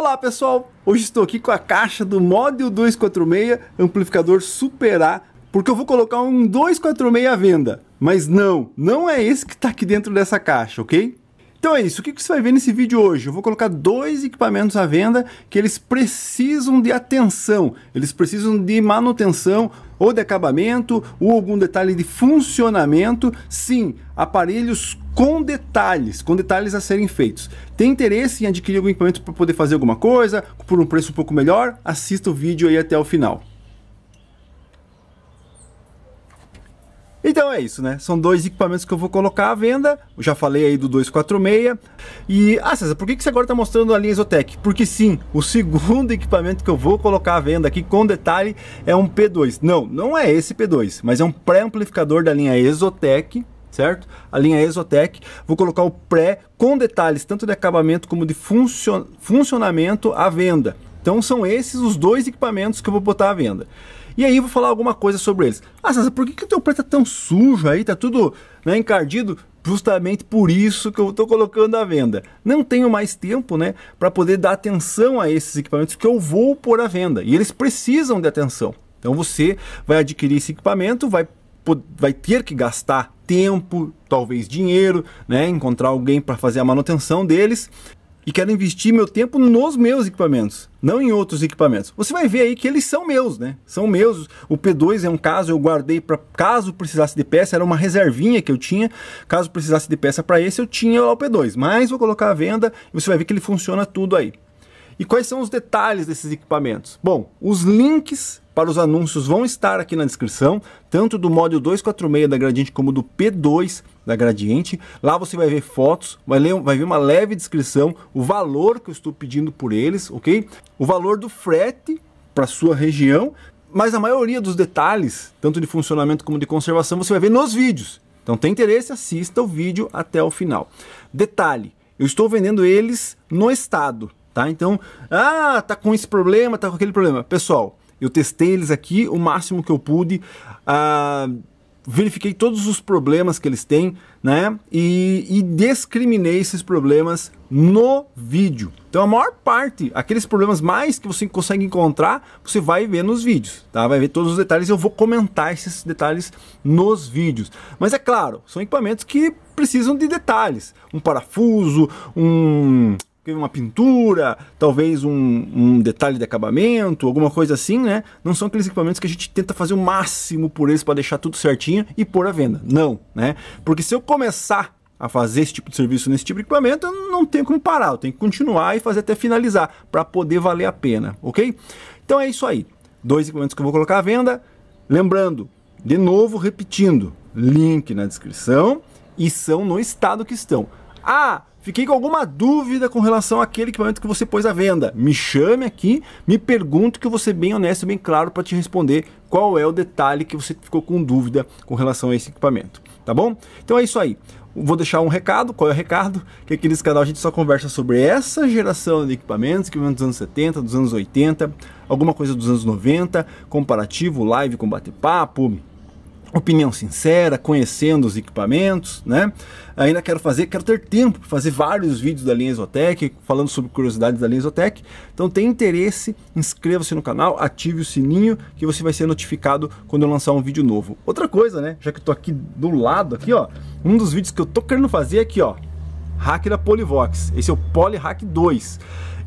Olá pessoal, hoje estou aqui com a caixa do Model 246 amplificador Super A, porque eu vou colocar um 246 à venda. Mas não, não é esse que está aqui dentro dessa caixa, ok? Então é isso, o que você vai ver nesse vídeo hoje? Eu vou colocar dois equipamentos à venda que eles precisam de atenção, eles precisam de manutenção ou de acabamento ou algum detalhe de funcionamento. Sim, aparelhos com detalhes, com detalhes a serem feitos. Tem interesse em adquirir algum equipamento para poder fazer alguma coisa, por um preço um pouco melhor? Assista o vídeo aí até o final. Então é isso, né? São dois equipamentos que eu vou colocar à venda. Eu já falei aí do 246. E, ah, César, por que, que você agora está mostrando a linha Exotec? Porque sim, o segundo equipamento que eu vou colocar à venda aqui com detalhe é um P2. Não, não é esse P2, mas é um pré-amplificador da linha Exotec certo? A linha Exotec. Vou colocar o pré com detalhes tanto de acabamento como de funcion funcionamento à venda. Então são esses os dois equipamentos que eu vou botar à venda. E aí vou falar alguma coisa sobre eles. Ah, sasa por que, que o teu pré tá tão sujo aí? Tá tudo né, encardido? Justamente por isso que eu estou colocando à venda. Não tenho mais tempo né, para poder dar atenção a esses equipamentos que eu vou pôr à venda. E eles precisam de atenção. Então você vai adquirir esse equipamento, vai vai ter que gastar tempo, talvez dinheiro, né? Encontrar alguém para fazer a manutenção deles. E quero investir meu tempo nos meus equipamentos, não em outros equipamentos. Você vai ver aí que eles são meus, né? São meus. O P2 é um caso, eu guardei para caso precisasse de peça, era uma reservinha que eu tinha. Caso precisasse de peça para esse, eu tinha lá o P2. Mas vou colocar à venda e você vai ver que ele funciona tudo aí. E quais são os detalhes desses equipamentos? Bom, os links para os anúncios vão estar aqui na descrição, tanto do módulo 246 da Gradiente como do P2 da Gradiente. Lá você vai ver fotos, vai, ler, vai ver uma leve descrição, o valor que eu estou pedindo por eles, ok? O valor do frete para sua região, mas a maioria dos detalhes, tanto de funcionamento como de conservação, você vai ver nos vídeos. Então tem interesse, assista o vídeo até o final. Detalhe, eu estou vendendo eles no estado, tá? Então, ah, tá com esse problema, tá com aquele problema. Pessoal, eu testei eles aqui o máximo que eu pude, ah, verifiquei todos os problemas que eles têm, né? E, e, discriminei esses problemas no vídeo. Então a maior parte, aqueles problemas mais que você consegue encontrar, você vai ver nos vídeos, tá? Vai ver todos os detalhes, eu vou comentar esses detalhes nos vídeos. Mas é claro, são equipamentos que precisam de detalhes, um parafuso, um uma pintura, talvez um, um, detalhe de acabamento, alguma coisa assim, né? Não são aqueles equipamentos que a gente tenta fazer o máximo por eles para deixar tudo certinho e pôr à venda. Não, né? Porque se eu começar a fazer esse tipo de serviço nesse tipo de equipamento, eu não tenho como parar, eu tenho que continuar e fazer até finalizar para poder valer a pena, ok? Então é isso aí. Dois equipamentos que eu vou colocar à venda. Lembrando, de novo, repetindo, link na descrição e são no estado que estão. Ah, Fiquei com alguma dúvida com relação àquele equipamento que você pôs à venda. Me chame aqui, me pergunte que eu vou ser bem honesto, bem claro para te responder qual é o detalhe que você ficou com dúvida com relação a esse equipamento, tá bom? Então é isso aí. Vou deixar um recado, qual é o recado? Que aqui nesse canal a gente só conversa sobre essa geração de equipamentos, que vem dos anos 70, dos anos 80, alguma coisa dos anos 90, comparativo, live com bate-papo, opinião sincera, conhecendo os equipamentos, né? Ainda quero fazer, quero ter tempo para fazer vários vídeos da linha Exotec, falando sobre curiosidades da linha Exotec. Então, tem interesse, inscreva-se no canal, ative o sininho que você vai ser notificado quando eu lançar um vídeo novo. Outra coisa, né? Já que eu tô aqui do lado aqui, ó, um dos vídeos que eu tô querendo fazer é aqui, ó, hack da Polivox. Esse é o Polyhack 2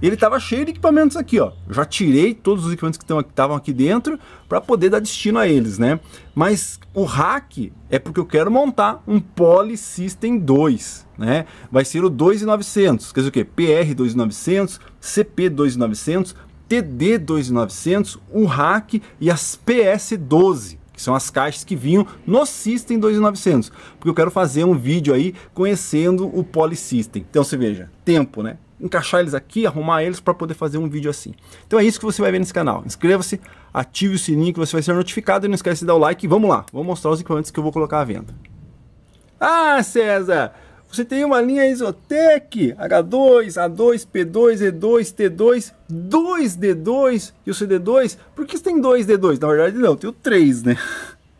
ele estava cheio de equipamentos aqui, ó. Eu já tirei todos os equipamentos que estavam aqui dentro para poder dar destino a eles, né? Mas o hack é porque eu quero montar um Poly System 2, né? Vai ser o 2900, quer dizer o quê? PR 2900, CP 2900, TD 2900, o hack e as PS 12 que são as caixas que vinham no System 2900, porque eu quero fazer um vídeo aí conhecendo o Poly System. Então você veja, tempo, né? encaixar eles aqui, arrumar eles para poder fazer um vídeo assim. Então é isso que você vai ver nesse canal. Inscreva-se, ative o sininho que você vai ser notificado e não esquece de dar o like. vamos lá, vou mostrar os equipamentos que eu vou colocar à venda. Ah, César, você tem uma linha Isotec H2, A2, P2, E2, T2, 2D2 e o CD2. Por que você tem 2D2? Na verdade não, tenho 3, né?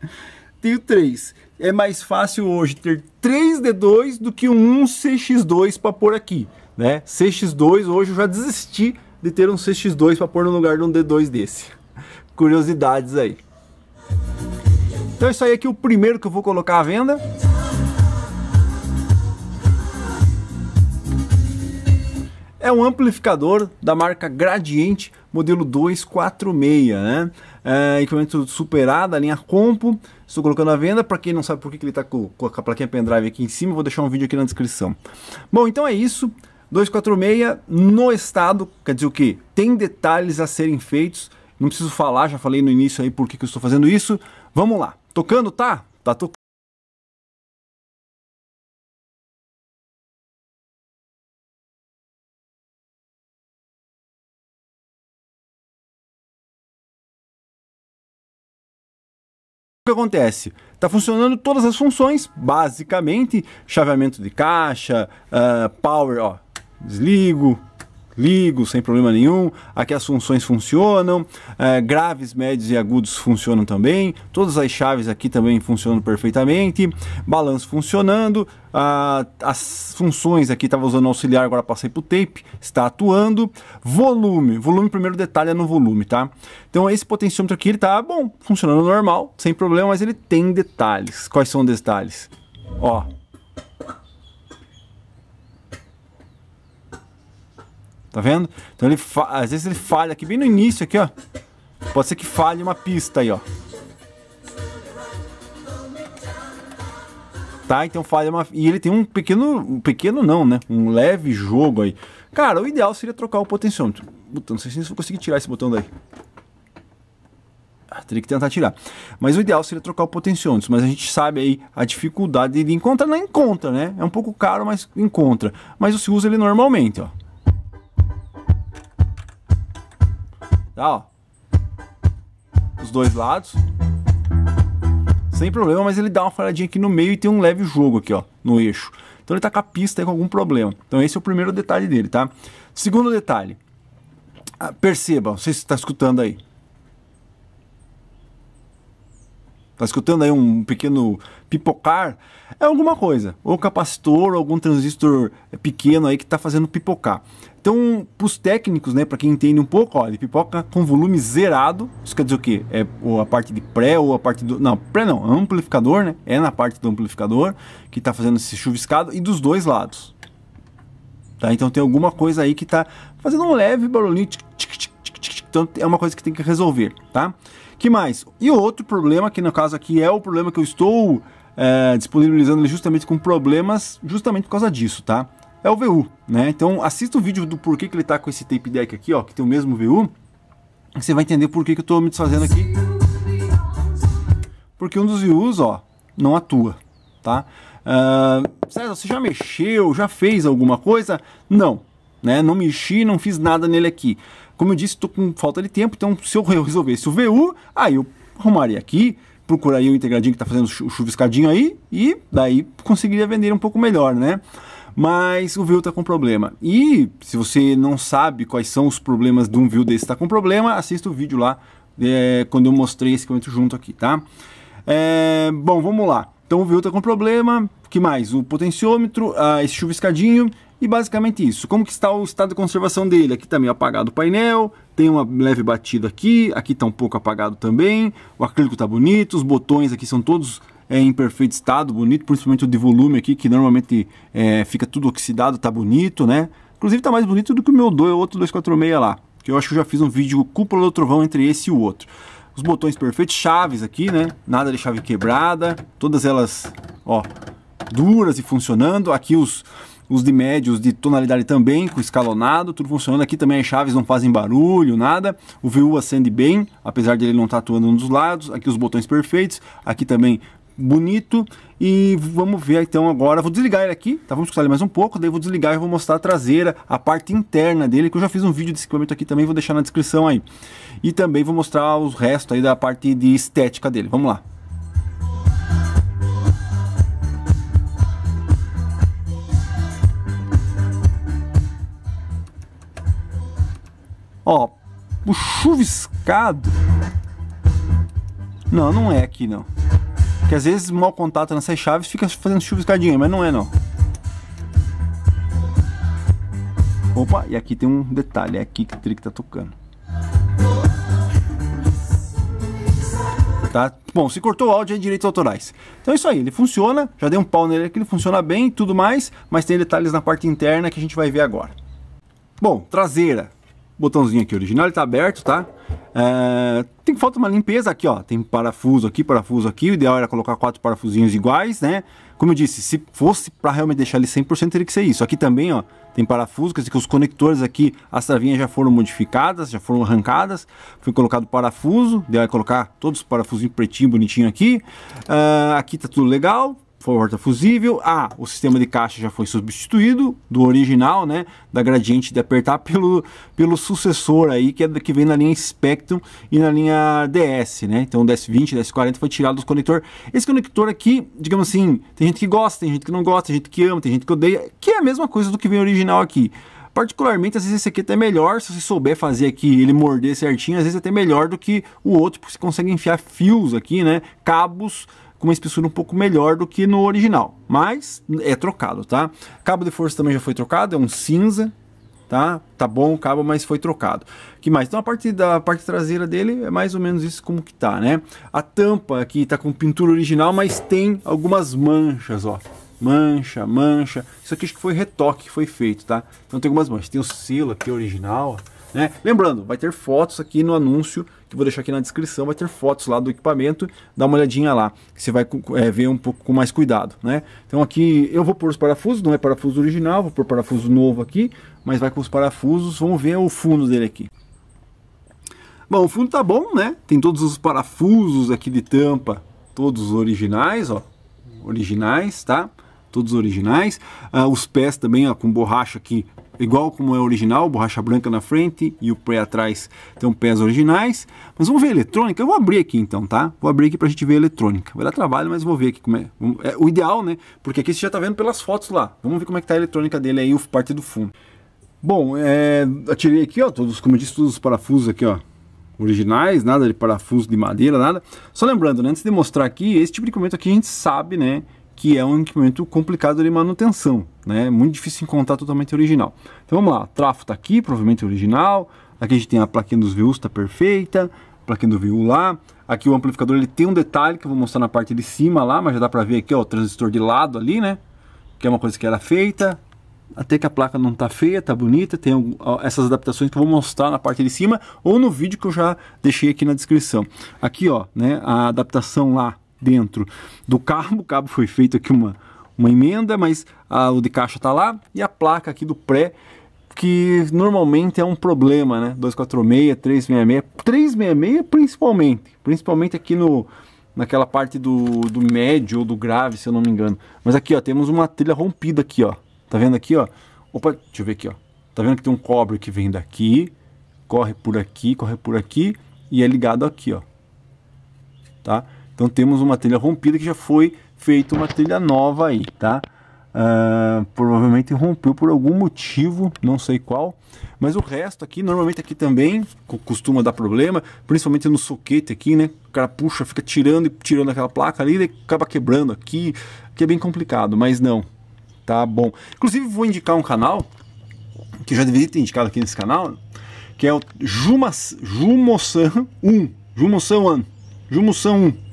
tenho 3. É mais fácil hoje ter 3D2 do que um 1CX2 para pôr aqui. Né? CX2, hoje eu já desisti de ter um CX2 para pôr no lugar de um D2 desse. Curiosidades aí. Então é isso aí aqui é o primeiro que eu vou colocar à venda. É um amplificador da marca Gradiente, modelo 246, né? É, equipamento superado, a linha Compo. Estou colocando à venda, para quem não sabe por que, que ele está com, com a plaquinha pendrive aqui em cima, vou deixar um vídeo aqui na descrição. Bom, então é isso. 246 no estado, quer dizer o que Tem detalhes a serem feitos, não preciso falar, já falei no início aí por que, que eu estou fazendo isso. Vamos lá. Tocando, tá? Tá tocando. O que acontece? Está funcionando todas as funções, basicamente, chaveamento de caixa, uh, power, ó, desligo, ligo sem problema nenhum, aqui as funções funcionam, é, graves, médios e agudos funcionam também, todas as chaves aqui também funcionam perfeitamente, balanço funcionando, a, as funções aqui estava usando auxiliar, agora passei para o tape, está atuando, volume, volume primeiro detalha é no volume, tá? Então esse potenciômetro aqui ele está bom, funcionando normal, sem problema, mas ele tem detalhes. Quais são os detalhes? Ó, Tá vendo? Então ele às vezes ele falha aqui bem no início aqui, ó. Pode ser que falhe uma pista aí, ó. Tá? Então falha uma e ele tem um pequeno, um pequeno não, né? Um leve jogo aí. Cara, o ideal seria trocar o potenciômetro. Puta, não sei se eu vou conseguir tirar esse botão daí. Ah, teria que tentar tirar. Mas o ideal seria trocar o potenciômetro, mas a gente sabe aí a dificuldade de encontrar não encontra, né? É um pouco caro, mas encontra. Mas você usa ele normalmente, ó. Tá, ó. Os dois lados. Sem problema, mas ele dá uma falhadinha aqui no meio e tem um leve jogo aqui, ó, no eixo. Então ele tá com a pista aí com algum problema. Então esse é o primeiro detalhe dele, tá? Segundo detalhe. Ah, perceba, você está escutando aí. Tá escutando aí um pequeno pipocar? É alguma coisa. Ou capacitor, ou algum transistor pequeno aí que está fazendo pipocar. Então, para os técnicos, né, para quem entende um pouco, olha, pipoca com volume zerado, isso quer dizer o quê? É ou a parte de pré ou a parte do. Não, pré não, amplificador, né? É na parte do amplificador que está fazendo esse chuviscado e dos dois lados. Tá? Então tem alguma coisa aí que está fazendo um leve barulhinho. Tic, tic, tic, então é uma coisa que tem que resolver, tá? Que mais? E outro problema, que no caso aqui é o problema que eu estou é, disponibilizando justamente com problemas, justamente por causa disso, tá? é o VU, né? Então assista o vídeo do porquê que ele tá com esse tape deck aqui, ó, que tem o mesmo VU. Você vai entender por que, que eu tô me desfazendo aqui. Porque um dos VUs, ó, não atua, tá? Uh, César, você já mexeu, já fez alguma coisa? Não, né? Não mexi, não fiz nada nele aqui. Como eu disse, tô com falta de tempo, então se eu resolvesse o VU, aí eu arrumaria aqui, procuraria o integradinho que tá fazendo o chuviscadinho aí e daí conseguiria vender um pouco melhor, né? mas o viu está com problema. E se você não sabe quais são os problemas de um viu desse está com problema, assista o vídeo lá é, quando eu mostrei esse equipamento junto aqui, tá? É, bom, vamos lá. Então o viu está com problema, O que mais? O potenciômetro, ah, esse chuviscadinho e basicamente isso. Como que está o estado de conservação dele? Aqui também tá meio apagado o painel, tem uma leve batida aqui, aqui está um pouco apagado também, o acrílico está bonito, os botões aqui são todos é, em perfeito estado, bonito, principalmente o de volume aqui, que normalmente é, fica tudo oxidado, tá bonito, né? Inclusive tá mais bonito do que o meu 2, outro 246 lá, que eu acho que eu já fiz um vídeo cúpula do trovão entre esse e o outro. Os botões perfeitos, chaves aqui, né? Nada de chave quebrada, todas elas, ó, duras e funcionando. Aqui os, os de médios de tonalidade também, com escalonado, tudo funcionando. Aqui também as chaves não fazem barulho, nada. O VU acende bem, apesar de ele não estar tá atuando dos lados. Aqui os botões perfeitos. Aqui também bonito. E vamos ver então agora. Vou desligar ele aqui, tá? Vamos escutar ele mais um pouco, daí vou desligar e vou mostrar a traseira, a parte interna dele, que eu já fiz um vídeo desse equipamento aqui também, vou deixar na descrição aí. E também vou mostrar os restos aí da parte de estética dele. Vamos lá. Ó, o chuviscado. Não, não é aqui não. Que às vezes mal contato nessas chaves fica fazendo chuviscadinha, mas não é não. Opa, e aqui tem um detalhe, é aqui que o Trick tá tocando. Tá? Bom, se cortou o áudio é direitos autorais. Então é isso aí, ele funciona, já dei um pau nele aqui, ele funciona bem e tudo mais, mas tem detalhes na parte interna que a gente vai ver agora. Bom, traseira botãozinho aqui original, ele tá aberto, tá? É, tem falta uma limpeza aqui, ó. Tem parafuso aqui, parafuso aqui. O ideal era colocar quatro parafusinhos iguais, né? Como eu disse, se fosse para realmente deixar ele 100%, teria que ser isso. Aqui também, ó, tem parafuso, quer dizer que os conectores aqui, as travinhas já foram modificadas, já foram arrancadas. Foi colocado parafuso, deu ideal é colocar todos os parafusinhos pretinho, bonitinho aqui. É, aqui tá tudo legal porta fusível. A, o sistema de caixa já foi substituído do original, né, da gradiente de apertar pelo, pelo sucessor aí que é que vem na linha Spectrum e na linha DS, né? Então DS20, DS40 foi tirado do conector. Esse conector aqui, digamos assim, tem gente que gosta, tem gente que não gosta, tem gente que ama, tem gente que odeia, que é a mesma coisa do que vem original aqui. Particularmente, às vezes esse aqui é até melhor, se você souber fazer aqui, ele morder certinho, às vezes é até melhor do que o outro, porque você consegue enfiar fios aqui, né, cabos com uma espessura um pouco melhor do que no original, mas é trocado, tá? Cabo de força também já foi trocado, é um cinza, tá? Tá bom o cabo, mas foi trocado. Que mais? Então a parte da parte traseira dele é mais ou menos isso como que tá, né? A tampa aqui tá com pintura original, mas tem algumas manchas, ó. Mancha, mancha. Isso aqui acho que foi retoque que foi feito, tá? Então tem algumas manchas. Tem o selo aqui original, né? Lembrando, vai ter fotos aqui no anúncio que vou deixar aqui na descrição, vai ter fotos lá do equipamento, dá uma olhadinha lá, que você vai é, ver um pouco com mais cuidado, né? Então aqui eu vou pôr os parafusos, não é parafuso original, vou pôr parafuso novo aqui, mas vai com os parafusos, vamos ver o fundo dele aqui. Bom, o fundo tá bom, né? Tem todos os parafusos aqui de tampa, todos originais, ó, originais, tá? todos originais. Ah, os pés também ó, com borracha aqui, igual como é original, borracha branca na frente e o pé atrás tem pés originais. Mas vamos ver a eletrônica, eu vou abrir aqui então, tá? Vou abrir aqui pra gente ver a eletrônica. Vai dar trabalho, mas vou ver aqui como é. é o ideal, né? Porque aqui você já tá vendo pelas fotos lá. Vamos ver como é que tá a eletrônica dele aí, parte do fundo. Bom, é, atirei aqui, ó, todos, como eu disse, todos os parafusos aqui, ó, originais, nada de parafuso de madeira, nada. Só lembrando, né, antes de mostrar aqui, esse tipo de documento aqui a gente sabe, né, que é um equipamento complicado de manutenção, né? É muito difícil encontrar totalmente original. Então vamos lá, o trafo está aqui, provavelmente original. Aqui a gente tem a plaquinha dos VUs, está perfeita. A plaquinha do VU lá. Aqui o amplificador ele tem um detalhe que eu vou mostrar na parte de cima lá, mas já dá para ver aqui ó, o transistor de lado ali, né? Que é uma coisa que era feita. Até que a placa não tá feia, tá bonita, tem essas adaptações que eu vou mostrar na parte de cima ou no vídeo que eu já deixei aqui na descrição. Aqui ó, né, a adaptação lá dentro do carro. O cabo foi feito aqui uma, uma emenda, mas a, o de caixa está lá e a placa aqui do pré que normalmente é um problema, né? 246, 366, 366 principalmente, principalmente aqui no naquela parte do, do médio ou do grave, se eu não me engano. Mas aqui, ó, temos uma trilha rompida aqui, ó. Tá vendo aqui, ó? Opa, deixa eu ver aqui, ó. Tá vendo que tem um cobre que vem daqui, corre por aqui, corre por aqui e é ligado aqui, ó. Tá? Então temos uma trilha rompida que já foi feita uma trilha nova aí, tá? Uh, provavelmente rompeu por algum motivo, não sei qual. Mas o resto aqui, normalmente aqui também costuma dar problema, principalmente no soquete aqui, né? O cara puxa, fica tirando e tirando aquela placa ali, e acaba quebrando aqui, que é bem complicado, mas não, tá bom. Inclusive vou indicar um canal, que já deveria ter indicado aqui nesse canal, que é o Jumas, 1, Jumoçan 1, Jumosan 1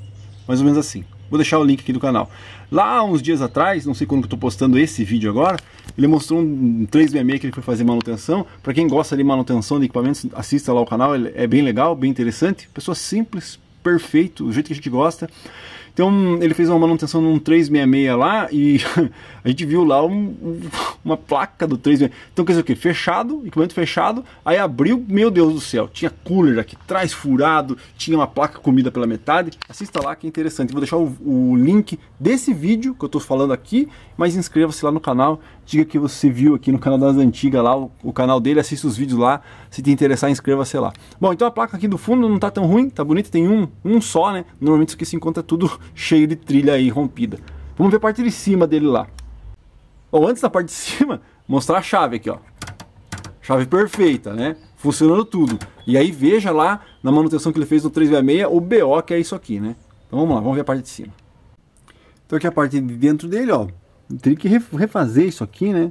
mais ou menos assim. Vou deixar o link aqui do canal. Lá uns dias atrás, não sei quando que eu tô postando esse vídeo agora, ele mostrou um 366 que ele foi fazer manutenção. Para quem gosta de manutenção de equipamentos, assista lá o canal, é bem legal, bem interessante. Pessoa simples, perfeito, do jeito que a gente gosta. Então ele fez uma manutenção num 366 lá e a gente viu lá um, uma placa do 366. Então quer dizer o que? Fechado, equipamento fechado, aí abriu, meu Deus do céu, tinha cooler aqui trás furado, tinha uma placa comida pela metade. Assista lá que é interessante. Vou deixar o, o link desse vídeo que eu estou falando aqui, mas inscreva-se lá no canal que você viu aqui no canal das antigas lá, o, o canal dele, assista os vídeos lá, se te interessar, inscreva-se lá. Bom, então a placa aqui do fundo não tá tão ruim, tá bonita, tem um, um só, né? Normalmente isso aqui se encontra tudo cheio de trilha aí, rompida. Vamos ver a parte de cima dele lá. Ou antes da parte de cima, mostrar a chave aqui, ó. Chave perfeita, né? Funcionando tudo. E aí veja lá na manutenção que ele fez no 366 o BO que é isso aqui, né? Então vamos lá, vamos ver a parte de cima. Então aqui é a parte de dentro dele, ó teria que refazer isso aqui, né?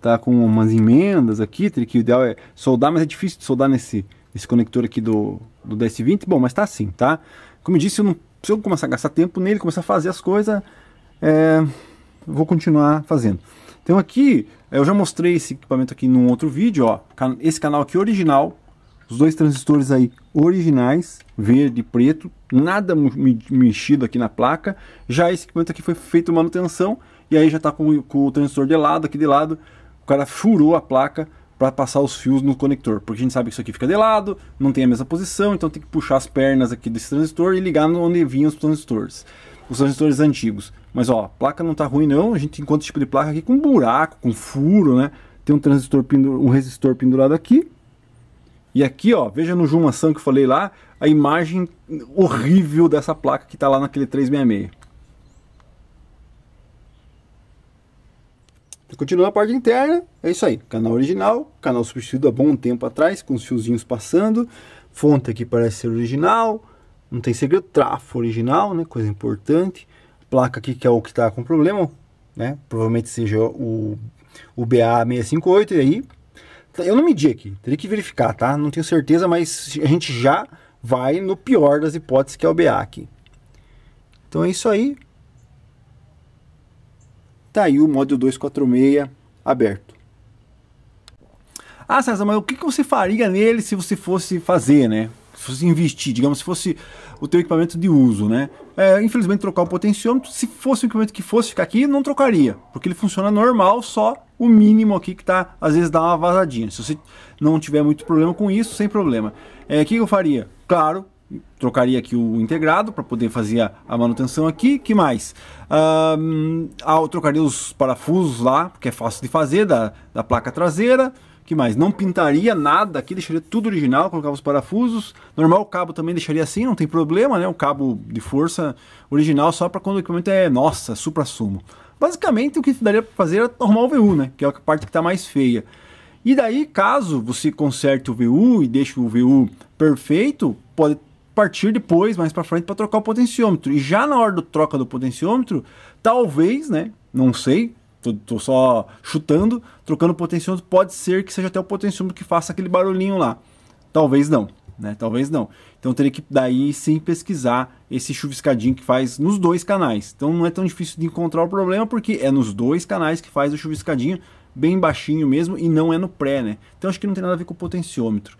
Tá com umas emendas aqui, teria que o ideal é soldar, mas é difícil de soldar nesse, nesse conector aqui do, do DS20. Bom, mas tá assim, tá? Como eu disse, eu não, se eu começar a gastar tempo nele, começar a fazer as coisas, é, vou continuar fazendo. Então aqui, é, eu já mostrei esse equipamento aqui num outro vídeo, ó. Esse canal aqui é original, os dois transistores aí originais, verde e preto, nada mexido aqui na placa. Já esse equipamento aqui foi feito manutenção e aí já está com, com, o transistor de lado, aqui de lado. O cara furou a placa para passar os fios no conector, porque a gente sabe que isso aqui fica de lado, não tem a mesma posição, então tem que puxar as pernas aqui desse transistor e ligar onde vinham os transistores, os transistores antigos. Mas ó, a placa não está ruim não, a gente encontra esse tipo de placa aqui com buraco, com furo, né? Tem um transistor um resistor pendurado aqui, e aqui, ó, veja no Jumação que eu falei lá, a imagem horrível dessa placa que está lá naquele 366. Continua na parte interna, é isso aí. Canal original, canal substituído há bom tempo atrás, com os fiozinhos passando. Fonte aqui parece ser original, não tem segredo. Trafo original, né? Coisa importante. Placa aqui que é o que está com problema, né? Provavelmente seja o, o BA658 e aí. Eu não medi aqui, teria que verificar, tá? Não tenho certeza, mas a gente já vai no pior das hipóteses que é o BA aqui. Então é isso aí. Está aí o módulo 246 aberto. Ah, César, mas o que, você faria nele se você fosse fazer, né? Se fosse investir, digamos, se fosse o teu equipamento de uso, né? É, infelizmente, trocar o potenciômetro, se fosse um equipamento que fosse ficar aqui, não trocaria, porque ele funciona normal, só o mínimo aqui que tá, às vezes dá uma vazadinha. Se você não tiver muito problema com isso, sem problema. É, o que eu faria? Claro, trocaria aqui o integrado para poder fazer a manutenção aqui. que mais? Ah, eu trocaria os parafusos lá, porque é fácil de fazer, da, da placa traseira. que mais? Não pintaria nada aqui, deixaria tudo original, colocava os parafusos. Normal o cabo também deixaria assim, não tem problema, né? O cabo de força original só para quando o equipamento é, nossa, supra-sumo. Basicamente o que daria para fazer é arrumar o VU, né? Que é a parte que está mais feia. E daí, caso você conserte o VU e deixe o VU perfeito, pode partir depois, mais para frente, para trocar o potenciômetro. E já na hora do troca do potenciômetro, talvez, né? Não sei, tô, tô só chutando, trocando o potenciômetro, pode ser que seja até o potenciômetro que faça aquele barulhinho lá. Talvez não, né? Talvez não. Então teria que daí sim pesquisar esse chuviscadinho que faz nos dois canais. Então não é tão difícil de encontrar o problema porque é nos dois canais que faz o chuviscadinho, bem baixinho mesmo e não é no pré, né? Então acho que não tem nada a ver com o potenciômetro.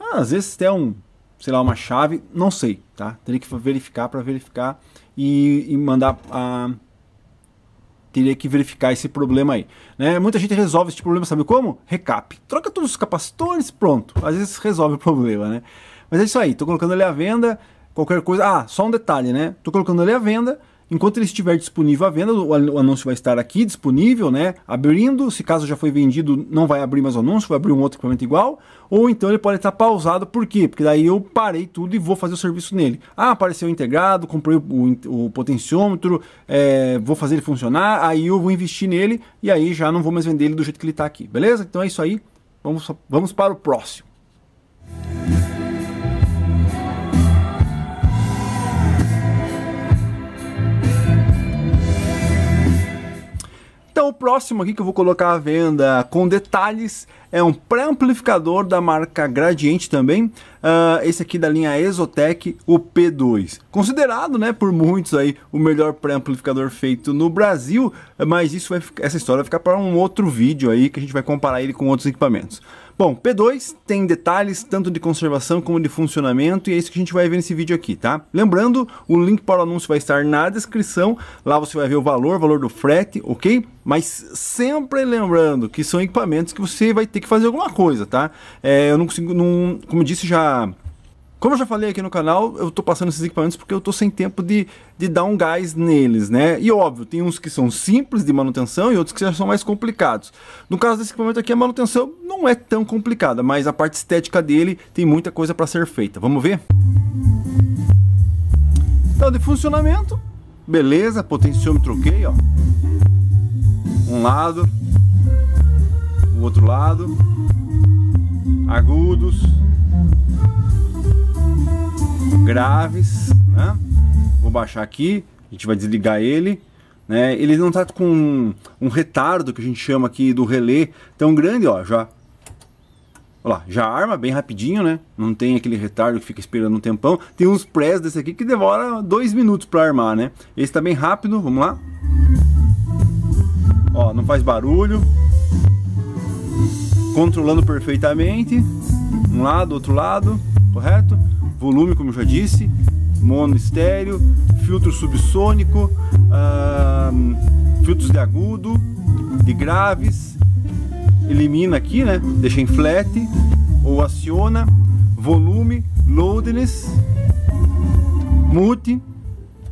Ah, às vezes até um sei lá, uma chave, não sei, tá? Teria que verificar para verificar e, e mandar a teria que verificar esse problema aí. Né? Muita gente resolve esse problema, sabe como? Recap. Troca todos os capacitores, pronto. Às vezes resolve o problema, né? Mas é isso aí, estou colocando ele à venda, qualquer coisa... Ah, só um detalhe, né? Estou colocando ele à venda, Enquanto ele estiver disponível à venda, o anúncio vai estar aqui disponível, né? Abrindo, se caso já foi vendido, não vai abrir mais o anúncio, vai abrir um outro equipamento igual, ou então ele pode estar pausado, por quê? Porque daí eu parei tudo e vou fazer o serviço nele. Ah, apareceu integrado, comprei o, o potenciômetro, é, vou fazer ele funcionar, aí eu vou investir nele e aí já não vou mais vender ele do jeito que ele está aqui, beleza? Então é isso aí, vamos, vamos para o próximo. Então o próximo aqui que eu vou colocar à venda com detalhes é um pré-amplificador da marca Gradiente também, uh, esse aqui da linha Exotec, o P2. Considerado né, por muitos aí o melhor pré-amplificador feito no Brasil, mas isso vai, essa história vai ficar para um outro vídeo aí que a gente vai comparar ele com outros equipamentos. Bom, P2 tem detalhes tanto de conservação como de funcionamento e é isso que a gente vai ver nesse vídeo aqui, tá? Lembrando, o link para o anúncio vai estar na descrição, lá você vai ver o valor, o valor do frete, ok? Mas sempre lembrando que são equipamentos que você vai ter que fazer alguma coisa, tá? É, eu não consigo, não, como eu disse já como eu já falei aqui no canal, eu estou passando esses equipamentos porque eu estou sem tempo de, de dar um gás neles, né? E óbvio, tem uns que são simples de manutenção e outros que já são mais complicados. No caso desse equipamento aqui, a manutenção não é tão complicada, mas a parte estética dele tem muita coisa para ser feita. Vamos ver? Então, de funcionamento, beleza, potenciômetro ok, ó. Um lado, o outro lado, agudos, graves, né? Vou baixar aqui, a gente vai desligar ele. Né? Ele não está com um, um retardo que a gente chama aqui do relé tão grande, ó, já Olha lá, já arma bem rapidinho, né? Não tem aquele retardo que fica esperando um tempão. Tem uns press desse aqui que demora dois minutos para armar, né? Esse tá bem rápido, vamos lá. Ó, não faz barulho. Controlando perfeitamente. Um lado, outro lado, correto? volume, como eu já disse, mono estéreo, filtro subsônico, uh, filtros de agudo, de graves, elimina aqui, né? Deixa em flat ou aciona, volume, loudness, mute,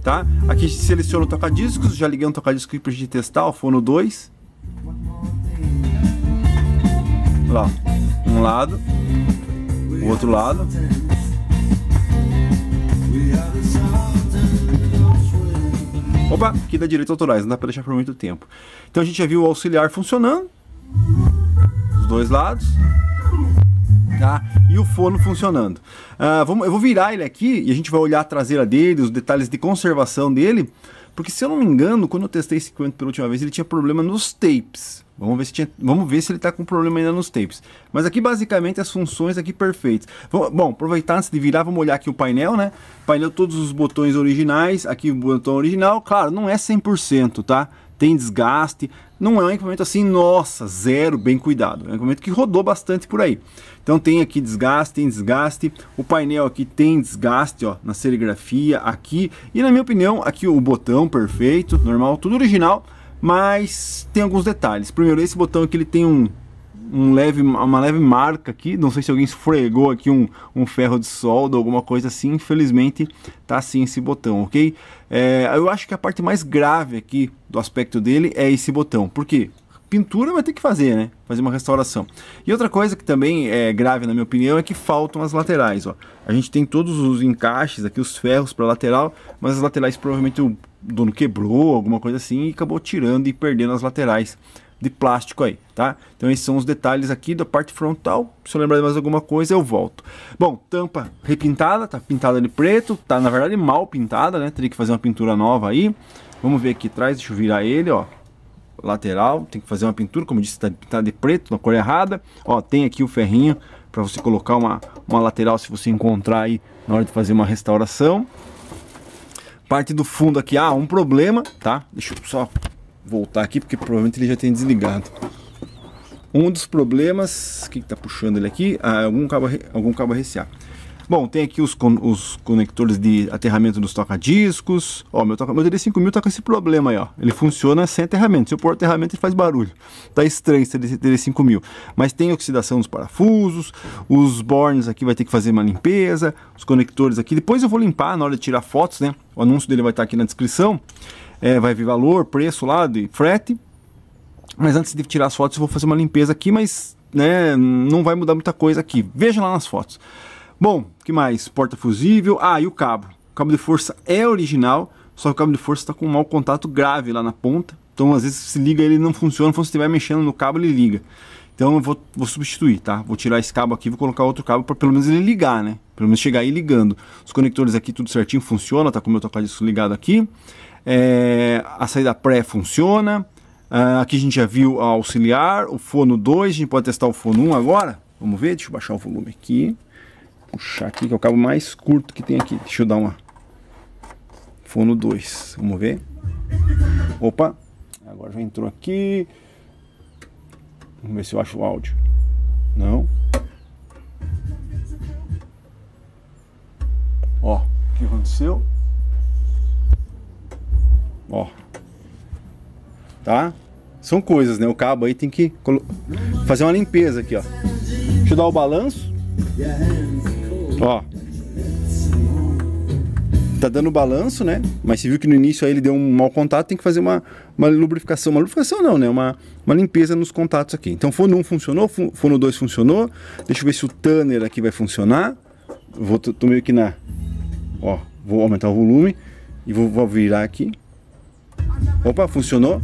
tá? Aqui seleciono o toca-discos, já liguei um toca-disco aqui pra gente testar, o fono 2. Lá, um lado, o outro lado. Opa, aqui da direitos autorais, não dá pra deixar por muito tempo. Então a gente já viu o auxiliar funcionando, os dois lados, tá? E o forno funcionando. Ah, vamos, eu vou virar ele aqui e a gente vai olhar a traseira dele, os detalhes de conservação dele, porque se eu não me engano, quando eu testei esse equipamento pela última vez, ele tinha problema nos tapes. Vamos ver se, tinha, vamos ver se ele está com problema ainda nos tapes. Mas aqui basicamente as funções aqui perfeitas. Bom, aproveitar antes de virar, vamos olhar aqui o painel, né? Painel, todos os botões originais, aqui o botão original. Claro, não é 100%, tá? Tem desgaste, não é um equipamento assim, nossa, zero, bem cuidado. É um equipamento que rodou bastante por aí. Então tem aqui desgaste, tem desgaste. O painel aqui tem desgaste, ó, na serigrafia aqui. E na minha opinião, aqui o botão perfeito, normal, tudo original mas tem alguns detalhes. Primeiro, esse botão aqui ele tem um, um leve, uma leve marca aqui, não sei se alguém esfregou aqui um, um ferro de solda ou alguma coisa assim, infelizmente tá assim esse botão, ok? É, eu acho que a parte mais grave aqui do aspecto dele é esse botão, porque pintura vai ter que fazer, né? Fazer uma restauração. E outra coisa que também é grave, na minha opinião, é que faltam as laterais, ó. A gente tem todos os encaixes aqui, os ferros para lateral, mas as laterais provavelmente o dono quebrou, alguma coisa assim, e acabou tirando e perdendo as laterais de plástico aí, tá? Então esses são os detalhes aqui da parte frontal. Se eu lembrar de mais alguma coisa, eu volto. Bom, tampa repintada, tá pintada de preto, tá na verdade mal pintada, né? Teria que fazer uma pintura nova aí. Vamos ver aqui atrás, deixa eu virar ele, ó. Lateral, tem que fazer uma pintura, como disse, tá pintada tá de preto, na cor errada. Ó, tem aqui o ferrinho para você colocar uma, uma lateral se você encontrar aí na hora de fazer uma restauração parte do fundo aqui. Ah, um problema, tá? Deixa eu só voltar aqui, porque provavelmente ele já tem desligado. Um dos problemas, o que está puxando ele aqui? Ah, algum cabo, algum cabo RCA. Bom, tem aqui os, con os conectores de aterramento dos toca-discos. Ó, meu, toca meu DD5000 tá com esse problema aí, ó. Ele funciona sem aterramento. Se eu pôr aterramento, ele faz barulho. Tá estranho esse DD5000. Mas tem oxidação dos parafusos, os bornes aqui vai ter que fazer uma limpeza, os conectores aqui. Depois eu vou limpar na hora de tirar fotos, né? O anúncio dele vai estar tá aqui na descrição. É, vai vir valor, preço lá de frete. Mas antes de tirar as fotos, eu vou fazer uma limpeza aqui, mas né, não vai mudar muita coisa aqui. Veja lá nas fotos. Bom, que mais? Porta fusível. Ah, e o cabo. O cabo de força é original, só que o cabo de força está com um mau contato grave lá na ponta. Então, às vezes, se liga ele não funciona. Então, se estiver mexendo no cabo, ele liga. Então, eu vou, vou substituir, tá? Vou tirar esse cabo aqui, vou colocar outro cabo para pelo menos ele ligar, né? Pelo menos chegar aí ligando. Os conectores aqui tudo certinho, funciona, tá com o meu disso ligado aqui. É, a saída pré funciona. Uh, aqui a gente já viu a auxiliar, o fono 2, a gente pode testar o fono 1 agora. Vamos ver, deixa eu baixar o volume aqui puxar aqui, que é o cabo mais curto que tem aqui. Deixa eu dar uma. Fono 2. Vamos ver. Opa! Agora já entrou aqui. Vamos ver se eu acho o áudio. Não. Ó, o que aconteceu? Ó. Tá? São coisas, né? O cabo aí tem que fazer uma limpeza aqui, ó. Deixa eu dar o balanço. Ó. Tá dando balanço, né? Mas você viu que no início aí ele deu um mau contato, tem que fazer uma, uma lubrificação. Uma lubrificação não, né? Uma, uma limpeza nos contatos aqui. Então, forno 1 funcionou, forno 2 funcionou. Deixa eu ver se o tanner aqui vai funcionar. Vou, tô, tô meio que na... Ó, vou aumentar o volume e vou, vou virar aqui. Opa, funcionou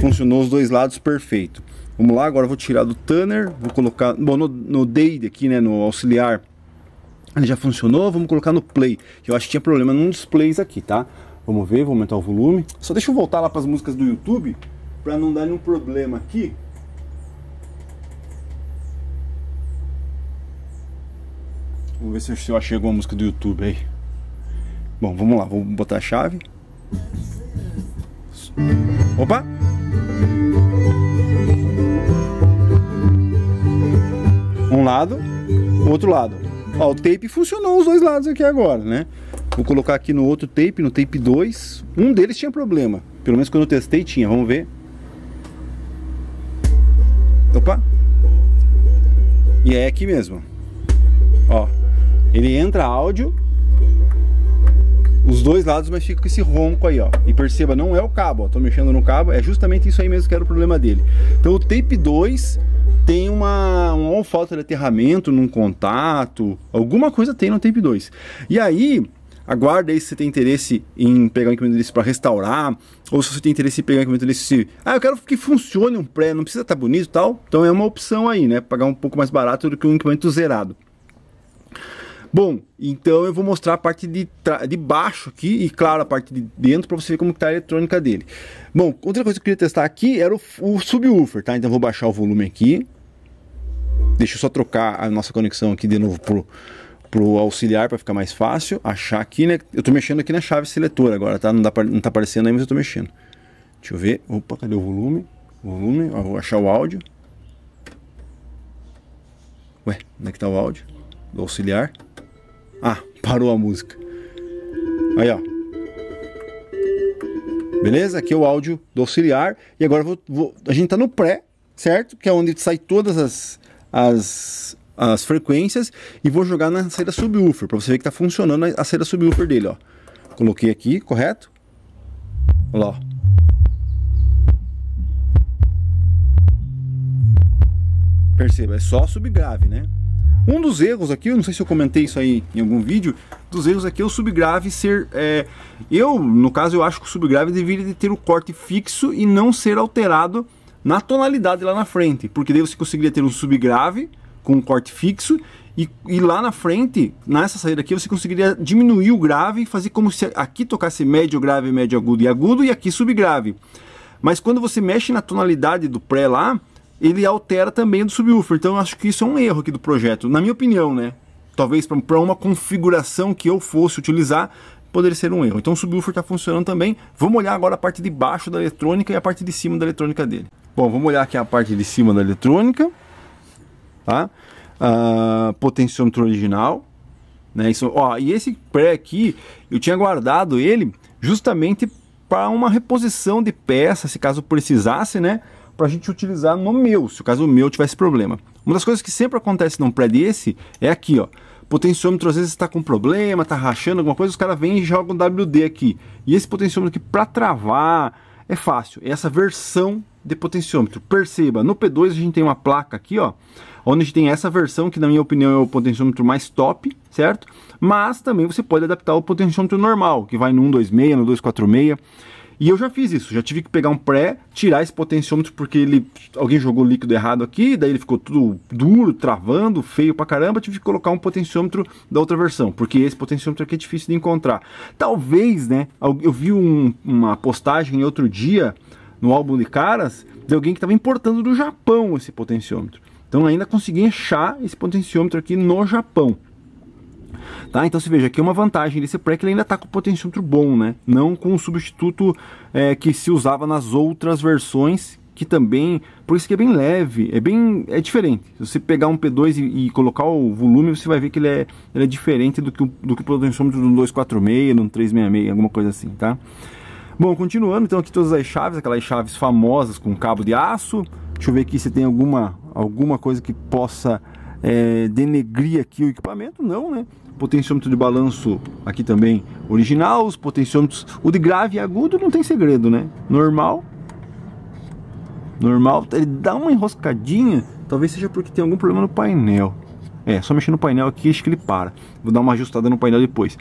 funcionou os dois lados perfeito. Vamos lá, agora eu vou tirar do Tanner, vou colocar bom, no, no Dade aqui, né, no auxiliar. Ele já funcionou, vamos colocar no Play, eu acho que tinha problema num dos plays aqui, tá? Vamos ver, vou aumentar o volume. Só deixa eu voltar lá para as músicas do YouTube, para não dar nenhum problema aqui. Vamos ver se eu achei alguma música do YouTube aí. Bom, vamos lá, vou botar a chave. Opa! Um lado, outro lado. Ó, o tape funcionou os dois lados aqui agora, né? Vou colocar aqui no outro tape, no tape 2. Um deles tinha problema. Pelo menos quando eu testei tinha. Vamos ver. Opa. E é aqui mesmo. Ó. Ele entra áudio. Os dois lados, mas fica com esse ronco aí, ó. E perceba, não é o cabo, ó. Tô mexendo no cabo. É justamente isso aí mesmo que era o problema dele. Então o tape 2 tem uma, uma falta de aterramento num contato, alguma coisa tem no Tape 2. E aí, aguarda aí se você tem interesse em pegar um equipamento desse para restaurar, ou se você tem interesse em pegar um equipamento desse, ah, eu quero que funcione um pré, não precisa estar tá bonito e tal. Então é uma opção aí, né? Pagar um pouco mais barato do que um equipamento zerado. Bom, então eu vou mostrar a parte de, de baixo aqui e, claro, a parte de dentro para você ver como está a eletrônica dele. Bom, outra coisa que eu queria testar aqui era o, o subwoofer, tá? Então eu vou baixar o volume aqui. Deixa eu só trocar a nossa conexão aqui de novo pro, pro auxiliar para ficar mais fácil. Achar aqui, né? Eu estou mexendo aqui na chave seletora agora, tá? Não, dá pra, não tá aparecendo aí, mas eu estou mexendo. Deixa eu ver. Opa, cadê o volume? Volume, ó, vou achar o áudio. Ué, onde é que tá o áudio? Do auxiliar. Ah, parou a música. Aí, ó. Beleza? Aqui é o áudio do auxiliar. E agora vou, vou, a gente tá no pré, certo? Que é onde sai todas as, as, as frequências. E vou jogar na saída subwoofer, para você ver que tá funcionando a saída subwoofer dele, ó. Coloquei aqui, correto? Olha lá, ó. Perceba, é só subgrave, né? Um dos erros aqui, eu não sei se eu comentei isso aí em algum vídeo, dos erros aqui é o subgrave ser... É, eu, no caso, eu acho que o subgrave deveria ter o corte fixo e não ser alterado na tonalidade lá na frente, porque daí você conseguiria ter um subgrave com um corte fixo e, e, lá na frente, nessa saída aqui, você conseguiria diminuir o grave e fazer como se aqui tocasse médio, grave, médio, agudo e agudo e aqui subgrave. Mas quando você mexe na tonalidade do pré lá, ele altera também do subwoofer. Então eu acho que isso é um erro aqui do projeto, na minha opinião, né? Talvez para uma configuração que eu fosse utilizar, poderia ser um erro. Então o subwoofer está funcionando também. Vamos olhar agora a parte de baixo da eletrônica e a parte de cima da eletrônica dele. Bom, vamos olhar aqui a parte de cima da eletrônica. Tá? Uh, potenciômetro original. Né? Isso, ó, e esse pré aqui, eu tinha guardado ele justamente para uma reposição de peça, se caso precisasse, né? para a gente utilizar no meu, se o caso meu tivesse problema. Uma das coisas que sempre acontece num prédio esse é aqui, ó. Potenciômetro às vezes está com problema, está rachando alguma coisa, os caras vêm e jogam WD aqui. E esse potenciômetro aqui para travar é fácil. É essa versão de potenciômetro. Perceba, no P2 a gente tem uma placa aqui, ó, onde a gente tem essa versão que na minha opinião é o potenciômetro mais top, certo? Mas também você pode adaptar o potenciômetro normal, que vai no 126, no 246. E eu já fiz isso, já tive que pegar um pré, tirar esse potenciômetro porque ele alguém jogou líquido errado aqui, daí ele ficou tudo duro, travando, feio pra caramba, tive que colocar um potenciômetro da outra versão, porque esse potenciômetro aqui é difícil de encontrar. Talvez, né, eu vi um, uma postagem outro dia no álbum de caras de alguém que estava importando do Japão esse potenciômetro. Então ainda consegui achar esse potenciômetro aqui no Japão. Tá? Então você veja, aqui é uma vantagem desse pré que ele ainda está com potenciômetro bom, né? Não com o substituto é, que se usava nas outras versões, que também, por isso que é bem leve, é bem, é diferente. Se você pegar um P2 e, e colocar o volume, você vai ver que ele é, ele é diferente do que, o, do que o potenciômetro de um 246, de 366, alguma coisa assim, tá? Bom, continuando, então aqui todas as chaves, aquelas chaves famosas com cabo de aço. Deixa eu ver aqui se tem alguma, alguma coisa que possa é, denegrir aqui o equipamento, não, né? Potenciômetro de balanço aqui também original, os potenciômetros, o de grave e agudo não tem segredo, né? Normal, normal, ele dá uma enroscadinha, talvez seja porque tem algum problema no painel. É, só mexer no painel aqui, acho que ele para. Vou dar uma ajustada no painel depois.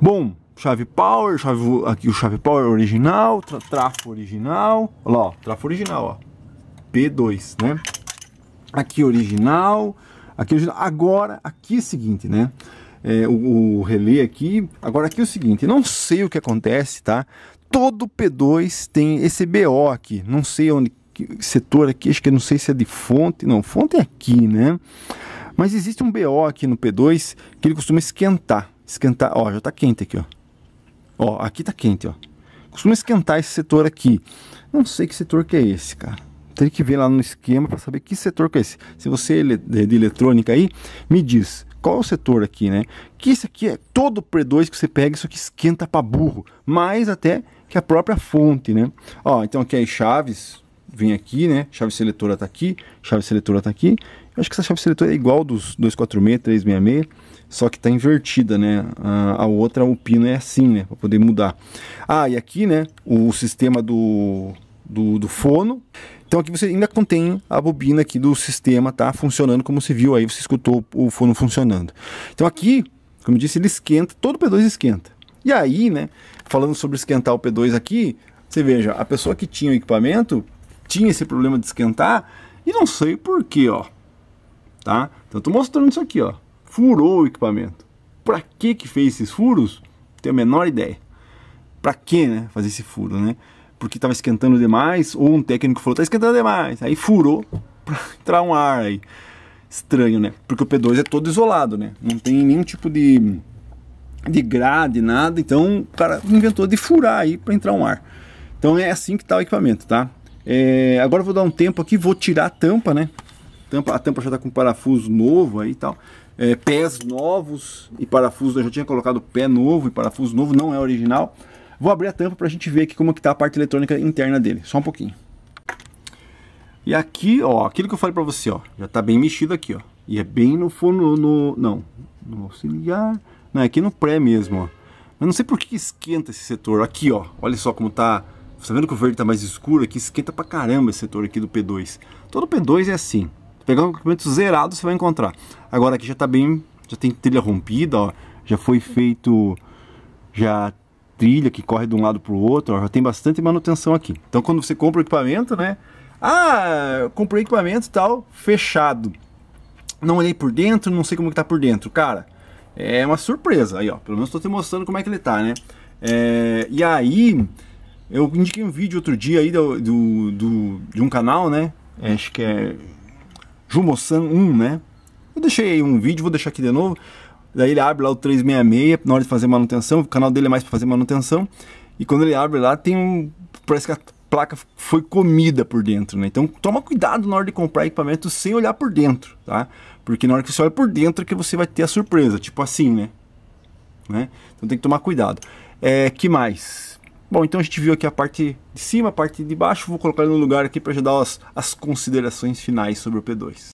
Bom, chave power, chave, aqui o chave power original, tra trafo original, olha lá, ó, trafo original, ó, P2, né? Aqui original, Aqui agora, aqui é o seguinte, né? É, o, o relé aqui, agora aqui é o seguinte, não sei o que acontece, tá? Todo P2 tem esse BO aqui, não sei onde setor aqui, acho que não sei se é de fonte, não, fonte é aqui, né? Mas existe um BO aqui no P2 que ele costuma esquentar, esquentar, ó, já tá quente aqui, ó. Ó, aqui tá quente, ó. Costuma esquentar esse setor aqui. Não sei que setor que é esse, cara. Tem que ver lá no esquema para saber que setor que é esse. Se você é, é de eletrônica aí, me diz qual é o setor aqui, né? Que isso aqui é todo P2 que você pega, isso aqui esquenta para burro, mais até que a própria fonte, né? Ó, então aqui as é chaves, vem aqui, né? Chave seletora tá aqui, chave seletora tá aqui. Eu acho que essa chave seletora é igual dos 246, 366, só que tá invertida, né? A, a outra, o pino é assim, né? Para poder mudar. Ah, e aqui, né? O sistema do do, do fono. Então aqui você ainda contém a bobina aqui do sistema, tá? Funcionando como se viu aí, você escutou o fono funcionando. Então aqui, como eu disse, ele esquenta, todo o P2 esquenta. E aí, né, falando sobre esquentar o P2 aqui, você veja, a pessoa que tinha o equipamento tinha esse problema de esquentar e não sei porquê, ó. Tá? Então eu tô mostrando isso aqui, ó. Furou o equipamento. Pra que que fez esses furos? Tenho a menor ideia. Pra que, né, fazer esse furo, né? porque estava esquentando demais, ou um técnico falou, tá esquentando demais, aí furou para entrar um ar aí. Estranho, né? Porque o P2 é todo isolado, né? Não tem nenhum tipo de, de grade, nada, então o cara inventou de furar aí para entrar um ar. Então é assim que tá o equipamento, tá? É, agora eu vou dar um tempo aqui, vou tirar a tampa, né? Tampa, a tampa já tá com parafuso novo aí e tal. É, pés novos e parafuso, eu já tinha colocado pé novo e parafuso novo, não é original. Vou abrir a tampa para a gente ver aqui como que está a parte eletrônica interna dele, só um pouquinho. E aqui, ó, aquilo que eu falei para você, ó, já está bem mexido aqui, ó. E é bem no forno, no, não, no auxiliar, não, é aqui no pré mesmo, ó. Mas não sei por que esquenta esse setor aqui, ó. Olha só como tá, você tá vendo que o verde tá mais escuro aqui, esquenta pra caramba esse setor aqui do P2. Todo P2 é assim. Pegar um equipamento zerado, você vai encontrar. Agora aqui já tá bem, já tem trilha rompida, ó. Já foi feito, já trilha que corre de um lado para o outro, ó, já tem bastante manutenção aqui. Então quando você compra o equipamento, né? Ah, comprei equipamento e tal, fechado. Não olhei por dentro, não sei como que tá por dentro. Cara, é uma surpresa. Aí, ó, pelo menos estou te mostrando como é que ele tá, né? É, e aí, eu indiquei um vídeo outro dia aí do, do, do de um canal, né? É, acho que é Jumosan 1, né? Eu deixei aí um vídeo, vou deixar aqui de novo. Daí ele abre lá o 366 na hora de fazer manutenção. O canal dele é mais para fazer manutenção. E quando ele abre lá, tem um. Parece que a placa foi comida por dentro, né? Então toma cuidado na hora de comprar equipamento sem olhar por dentro, tá? Porque na hora que você olha por dentro é que você vai ter a surpresa, tipo assim, né? né? Então tem que tomar cuidado. É, que mais? Bom, então a gente viu aqui a parte de cima, a parte de baixo. Vou colocar no lugar aqui para ajudar as, as considerações finais sobre o P2.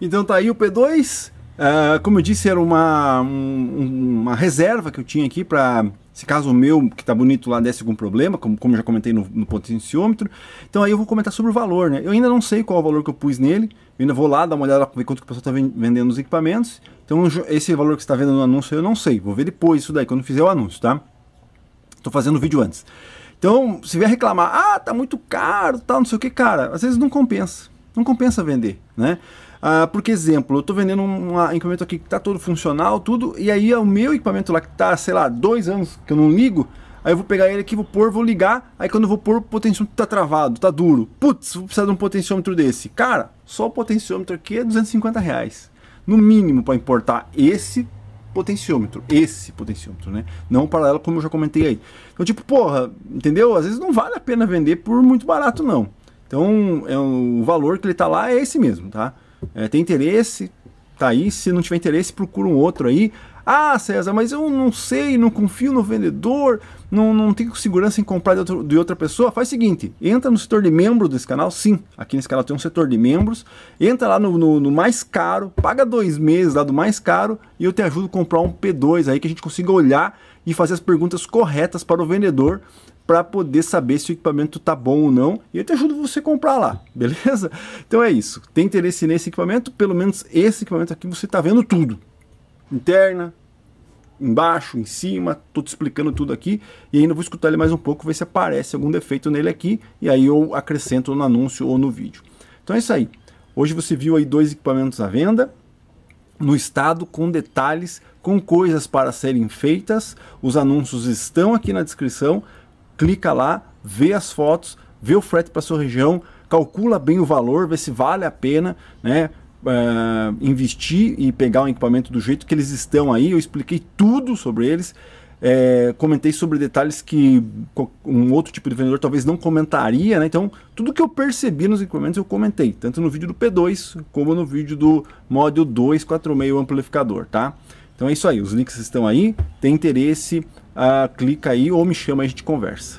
Então tá aí o P2. Uh, como eu disse, era uma, um, uma reserva que eu tinha aqui para, se caso o meu, que está bonito lá, desse algum problema, como, como já comentei no, no, potenciômetro. Então aí eu vou comentar sobre o valor, né? Eu ainda não sei qual é o valor que eu pus nele, eu ainda vou lá dar uma olhada para ver quanto que o pessoal está vendendo os equipamentos. Então esse valor que está vendo no anúncio eu não sei, vou ver depois isso daí, quando fizer o anúncio, tá? Estou fazendo o vídeo antes. Então, se vier reclamar, ah, tá muito caro, tal, não sei o que, cara, às vezes não compensa. Não compensa vender, né? Ah, porque, exemplo, eu estou vendendo um, um ah, equipamento aqui que está todo funcional, tudo, e aí é o meu equipamento lá que está, sei lá, dois anos que eu não ligo, aí eu vou pegar ele aqui, vou pôr, vou ligar, aí quando eu vou pôr, o potenciômetro tá travado, tá duro. Putz, vou precisar de um potenciômetro desse. Cara, só o potenciômetro aqui é 250 reais. No mínimo para importar esse potenciômetro, esse potenciômetro, né? Não o paralelo, como eu já comentei aí. Então, tipo, porra, entendeu? Às vezes não vale a pena vender por muito barato, não. Então, é o valor que ele tá lá é esse mesmo, tá? é, tem interesse, tá aí. Se não tiver interesse, procura um outro aí. Ah, César, mas eu não sei, não confio no vendedor, não, não tenho segurança em comprar de, outro, de outra pessoa. Faz o seguinte: entra no setor de membros desse canal, sim. Aqui nesse canal tem um setor de membros. Entra lá no, no, no mais caro, paga dois meses lá do mais caro e eu te ajudo a comprar um P2 aí que a gente consiga olhar e fazer as perguntas corretas para o vendedor para poder saber se o equipamento tá bom ou não, e eu te ajudo você a comprar lá, beleza? Então é isso. Tem interesse nesse equipamento? Pelo menos esse equipamento aqui você tá vendo tudo. Interna, embaixo, em cima, tô te explicando tudo aqui e ainda vou escutar ele mais um pouco, ver se aparece algum defeito nele aqui e aí eu acrescento no anúncio ou no vídeo. Então é isso aí. Hoje você viu aí dois equipamentos à venda no estado com detalhes, com coisas para serem feitas. Os anúncios estão aqui na descrição clica lá, vê as fotos, vê o frete para sua região, calcula bem o valor, vê se vale a pena, né? Uh, investir e pegar o equipamento do jeito que eles estão aí. Eu expliquei tudo sobre eles. É, comentei sobre detalhes que um outro tipo de vendedor talvez não comentaria, né? Então, tudo que eu percebi nos equipamentos eu comentei, tanto no vídeo do P2 como no vídeo do módulo 246 amplificador, tá? Então é isso aí, os links estão aí. Tem interesse, uh, clica aí ou me chama e a gente conversa.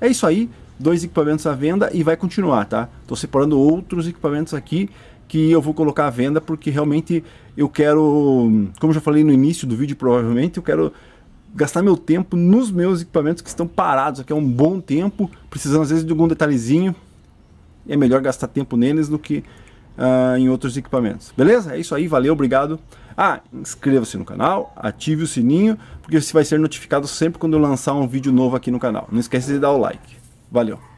É isso aí, dois equipamentos à venda e vai continuar, tá? Estou separando outros equipamentos aqui que eu vou colocar à venda porque realmente eu quero, como já falei no início do vídeo, provavelmente eu quero gastar meu tempo nos meus equipamentos que estão parados aqui há um bom tempo, precisando às vezes de algum detalhezinho. É melhor gastar tempo neles do que uh, em outros equipamentos. Beleza? É isso aí, valeu, obrigado. Ah, inscreva-se no canal, ative o sininho, porque você vai ser notificado sempre quando eu lançar um vídeo novo aqui no canal. Não esqueça de dar o like. Valeu!